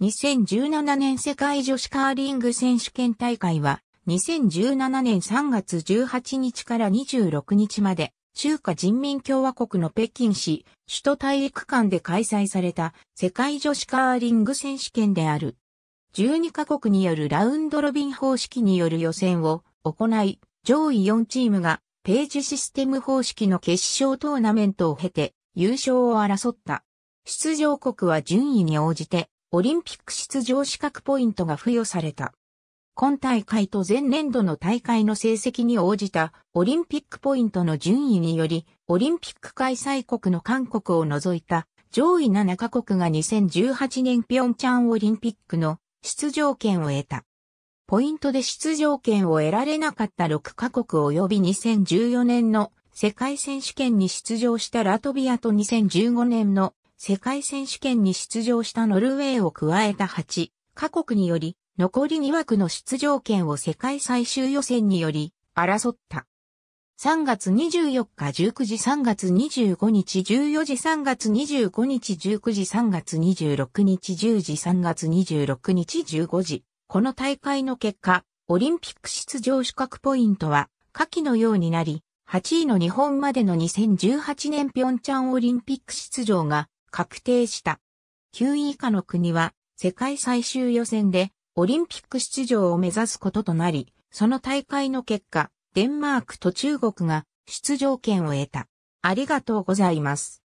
2017年世界女子カーリング選手権大会は、2017年3月18日から26日まで、中華人民共和国の北京市、首都体育館で開催された世界女子カーリング選手権である。12カ国によるラウンドロビン方式による予選を行い、上位4チームがページシステム方式の決勝トーナメントを経て優勝を争った。出場国は順位に応じてオリンピック出場資格ポイントが付与された。今大会と前年度の大会の成績に応じたオリンピックポイントの順位により、オリンピック開催国の韓国を除いた上位7カ国が2018年ピョンチャンオリンピックの出場権を得た。ポイントで出場権を得られなかった6カ国及び2014年の世界選手権に出場したラトビアと2015年の世界選手権に出場したノルウェーを加えた8カ国により、残り2枠の出場権を世界最終予選により争った。3月24日19時3月25日14時3月25日19時3月26日10時3月26日15時。この大会の結果、オリンピック出場資格ポイントは下記のようになり、8位の日本までの2018年ャンオリンピック出場が確定した。9位以下の国は世界最終予選でオリンピック出場を目指すこととなり、その大会の結果、デンマークと中国が出場権を得た。ありがとうございます。